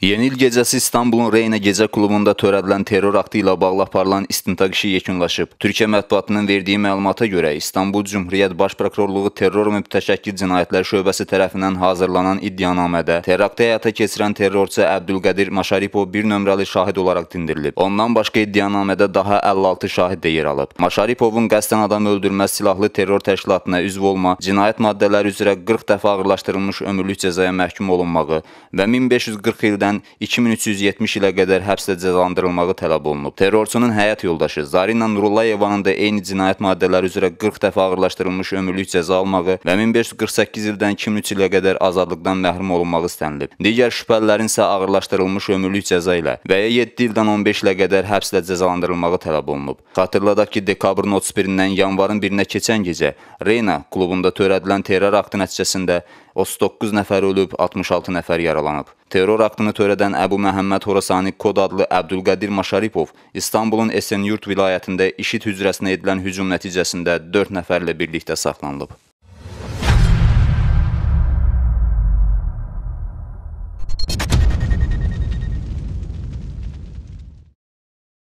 Yeni il gecəsi İstanbulun Reyna gecə klubunda törədilən terror aktı ilə bağlı aparılan istintaq işi yekunlaşıb. Türkiyə mətbuatının verdiyi məlumata görə İstanbul Cümhuriyyət Baş Prokurorluğu Terror Mütəşəkkil Cinayətlər Şöbəsi tərəfindən hazırlanan iddianamədə teraktı həyata keçirən terrorçu Əbdülqədir Maşaripov bir nömrəli şahid olaraq dindirilib. Ondan başqa iddianamədə daha 56 şahid də yer alıb. Maşaripovun qəsdən adam öldürmə silahlı terror təşkilatına üzv olma, cinayət maddələri üzrə 40 dəfə ağırlaşdırılmış ömürlük cəzaya məhkum olunmağı və 1540 ildən şəxsən 2370 ilə qədər həbslə cəzalandırılmağı tələb olunub. Terrorçunun həyat yoldaşı Zarina Nurullayevanın da eyni cinayət maddələri üzrə 40 dəfə ağırlaşdırılmış ömürlük cəza almağı və 1548 ildən 2003 ilə qədər azadlıqdan məhrum olunmağı istənilib. Digər şübhəlilərin isə ağırlaşdırılmış ömürlük cəza ilə və ya 7 ildən 15 ilə qədər həbslə cəzalandırılmağı tələb olunub. Xatırladaq ki, dekabrın 31-dən yanvarın 1-nə keçən gecə Reyna klubunda törədilən terror aktı nəticəsində 39 nəfər ölüb, 66 nəfər yaralanıb. Terror aktını törədən Əbu Məhəmməd Horasani kod adlı Əbdülqədir Maşaripov İstanbulun Esenyurt vilayətində işit hücrəsinə edilən hücum nəticəsində 4 nəfərlə birlikdə saxlanılıb.